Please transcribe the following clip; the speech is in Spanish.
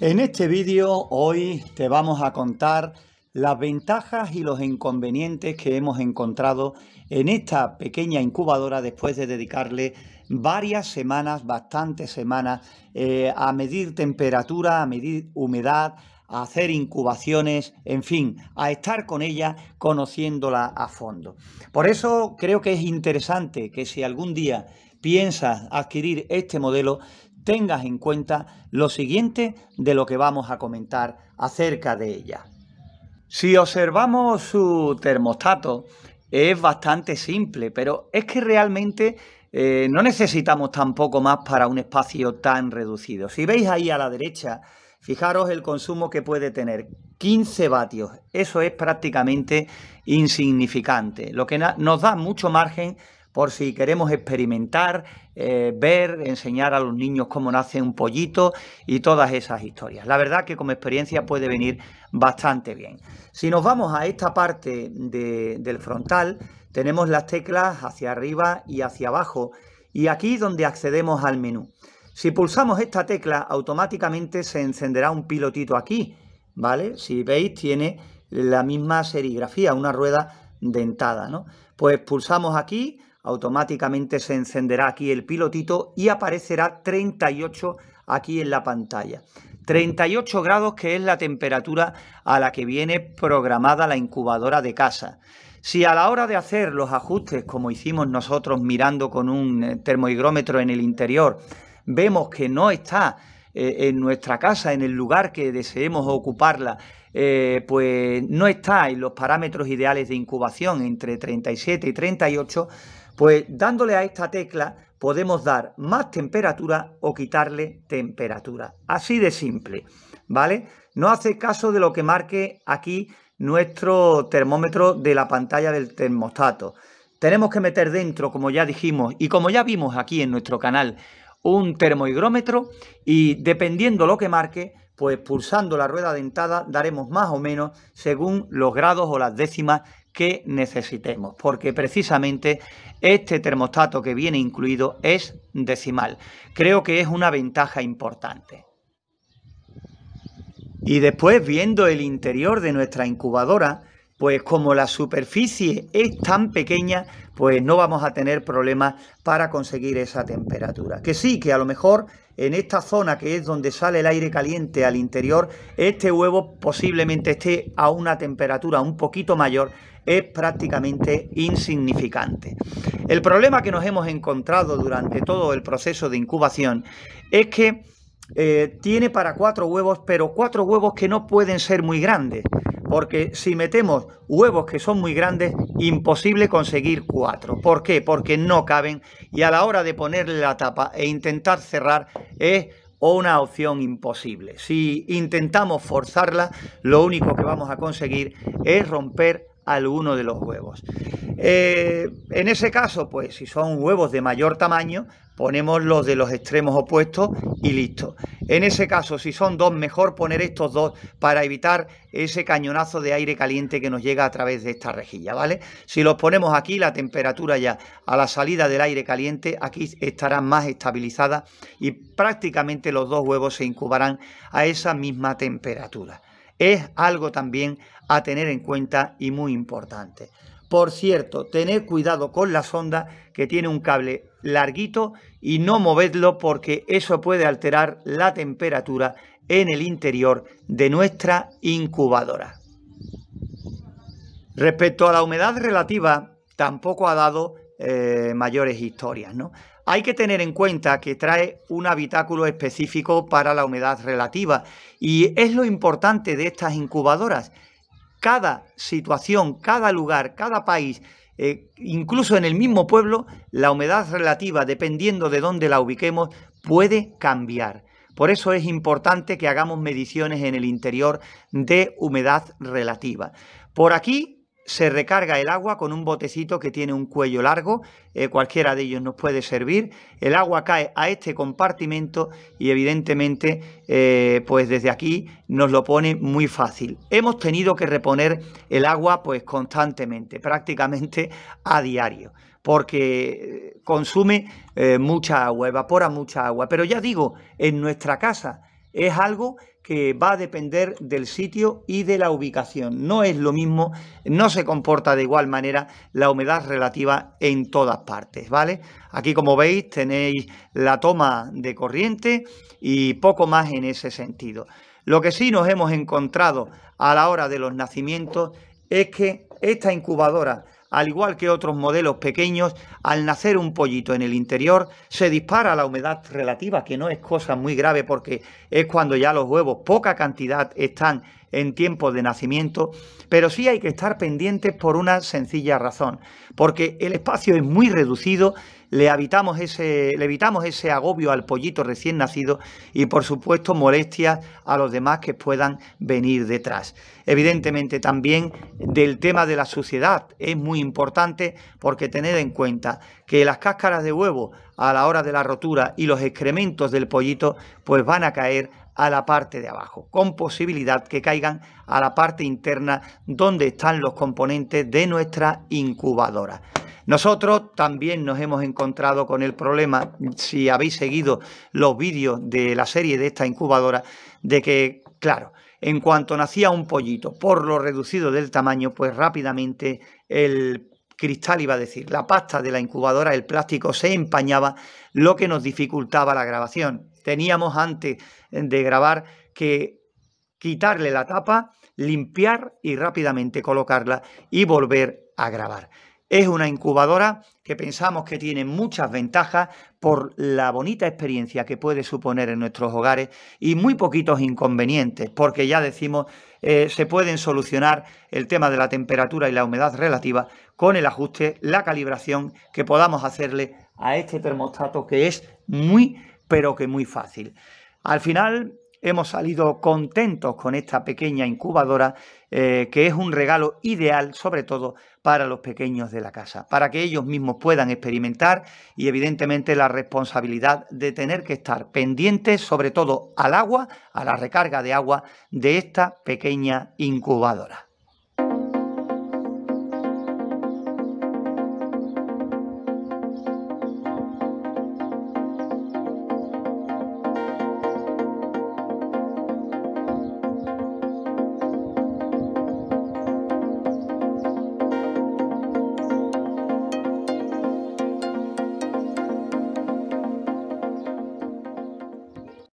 En este vídeo hoy te vamos a contar las ventajas y los inconvenientes que hemos encontrado en esta pequeña incubadora después de dedicarle varias semanas, bastantes semanas, eh, a medir temperatura, a medir humedad, a hacer incubaciones, en fin, a estar con ella conociéndola a fondo. Por eso creo que es interesante que si algún día piensas adquirir este modelo, tengas en cuenta lo siguiente de lo que vamos a comentar acerca de ella. Si observamos su termostato, es bastante simple, pero es que realmente eh, no necesitamos tampoco más para un espacio tan reducido. Si veis ahí a la derecha, fijaros el consumo que puede tener, 15 vatios. Eso es prácticamente insignificante, lo que nos da mucho margen por si queremos experimentar, eh, ver, enseñar a los niños cómo nace un pollito y todas esas historias. La verdad que como experiencia puede venir bastante bien. Si nos vamos a esta parte del frontal, tenemos las teclas hacia arriba y hacia abajo y aquí donde accedemos al menú. Si pulsamos esta tecla, automáticamente se encenderá un pilotito aquí, ¿vale? Si veis, tiene la misma serigrafía, una rueda dentada, ¿no? Pues pulsamos aquí, automáticamente se encenderá aquí el pilotito y aparecerá 38 aquí en la pantalla. 38 grados que es la temperatura a la que viene programada la incubadora de casa. Si a la hora de hacer los ajustes, como hicimos nosotros mirando con un eh, termohigrómetro en el interior, vemos que no está eh, en nuestra casa, en el lugar que deseemos ocuparla, eh, pues no está en los parámetros ideales de incubación entre 37 y 38, pues dándole a esta tecla podemos dar más temperatura o quitarle temperatura. Así de simple, ¿vale? No hace caso de lo que marque aquí nuestro termómetro de la pantalla del termostato. Tenemos que meter dentro, como ya dijimos y como ya vimos aquí en nuestro canal, un termohigrómetro y dependiendo lo que marque, pues pulsando la rueda dentada daremos más o menos según los grados o las décimas que necesitemos, porque precisamente este termostato que viene incluido es decimal. Creo que es una ventaja importante. Y después, viendo el interior de nuestra incubadora, pues como la superficie es tan pequeña, pues no vamos a tener problemas para conseguir esa temperatura. Que sí, que a lo mejor en esta zona que es donde sale el aire caliente al interior, este huevo posiblemente esté a una temperatura un poquito mayor, es prácticamente insignificante. El problema que nos hemos encontrado durante todo el proceso de incubación es que eh, tiene para cuatro huevos, pero cuatro huevos que no pueden ser muy grandes, porque si metemos huevos que son muy grandes, imposible conseguir cuatro. ¿Por qué? Porque no caben y a la hora de ponerle la tapa e intentar cerrar es una opción imposible. Si intentamos forzarla, lo único que vamos a conseguir es romper alguno de los huevos. Eh, en ese caso, pues si son huevos de mayor tamaño, ponemos los de los extremos opuestos y listo. En ese caso, si son dos, mejor poner estos dos para evitar ese cañonazo de aire caliente que nos llega a través de esta rejilla, ¿vale? Si los ponemos aquí, la temperatura ya a la salida del aire caliente, aquí estará más estabilizada y prácticamente los dos huevos se incubarán a esa misma temperatura es algo también a tener en cuenta y muy importante. Por cierto, tener cuidado con la sonda que tiene un cable larguito y no movedlo porque eso puede alterar la temperatura en el interior de nuestra incubadora. Respecto a la humedad relativa, tampoco ha dado eh, mayores historias. ¿no? Hay que tener en cuenta que trae un habitáculo específico para la humedad relativa y es lo importante de estas incubadoras. Cada situación, cada lugar, cada país, eh, incluso en el mismo pueblo, la humedad relativa, dependiendo de dónde la ubiquemos, puede cambiar. Por eso es importante que hagamos mediciones en el interior de humedad relativa. Por aquí se recarga el agua con un botecito que tiene un cuello largo, eh, cualquiera de ellos nos puede servir, el agua cae a este compartimento y evidentemente eh, pues desde aquí nos lo pone muy fácil. Hemos tenido que reponer el agua pues constantemente, prácticamente a diario porque eh, consume mucha agua, evapora mucha agua. Pero ya digo, en nuestra casa es algo que va a depender del sitio y de la ubicación. No es lo mismo, no se comporta de igual manera la humedad relativa en todas partes, ¿vale? Aquí como veis tenéis la toma de corriente y poco más en ese sentido. Lo que sí nos hemos encontrado a la hora de los nacimientos es que esta incubadora al igual que otros modelos pequeños, al nacer un pollito en el interior, se dispara la humedad relativa, que no es cosa muy grave porque es cuando ya los huevos, poca cantidad, están en tiempo de nacimiento, pero sí hay que estar pendientes por una sencilla razón, porque el espacio es muy reducido, le, ese, le evitamos ese agobio al pollito recién nacido y, por supuesto, molestias a los demás que puedan venir detrás. Evidentemente, también del tema de la suciedad es muy importante porque tened en cuenta que las cáscaras de huevo a la hora de la rotura y los excrementos del pollito pues van a caer a la parte de abajo, con posibilidad que caigan a la parte interna donde están los componentes de nuestra incubadora. Nosotros también nos hemos encontrado con el problema, si habéis seguido los vídeos de la serie de esta incubadora, de que, claro, en cuanto nacía un pollito, por lo reducido del tamaño, pues rápidamente el cristal iba a decir, la pasta de la incubadora, el plástico se empañaba, lo que nos dificultaba la grabación teníamos antes eh, de grabar que quitarle la tapa, limpiar y rápidamente colocarla y volver a grabar. Es una incubadora que pensamos que tiene muchas ventajas por la bonita experiencia que puede suponer en nuestros hogares y muy poquitos inconvenientes, porque ya decimos, eh, se pueden solucionar el tema de la temperatura y la humedad relativa con el ajuste, la calibración que podamos hacerle a este termostato que es muy pero que muy fácil. Al final hemos salido contentos con esta pequeña incubadora, eh, que es un regalo ideal, sobre todo para los pequeños de la casa, para que ellos mismos puedan experimentar y evidentemente la responsabilidad de tener que estar pendientes, sobre todo al agua, a la recarga de agua de esta pequeña incubadora.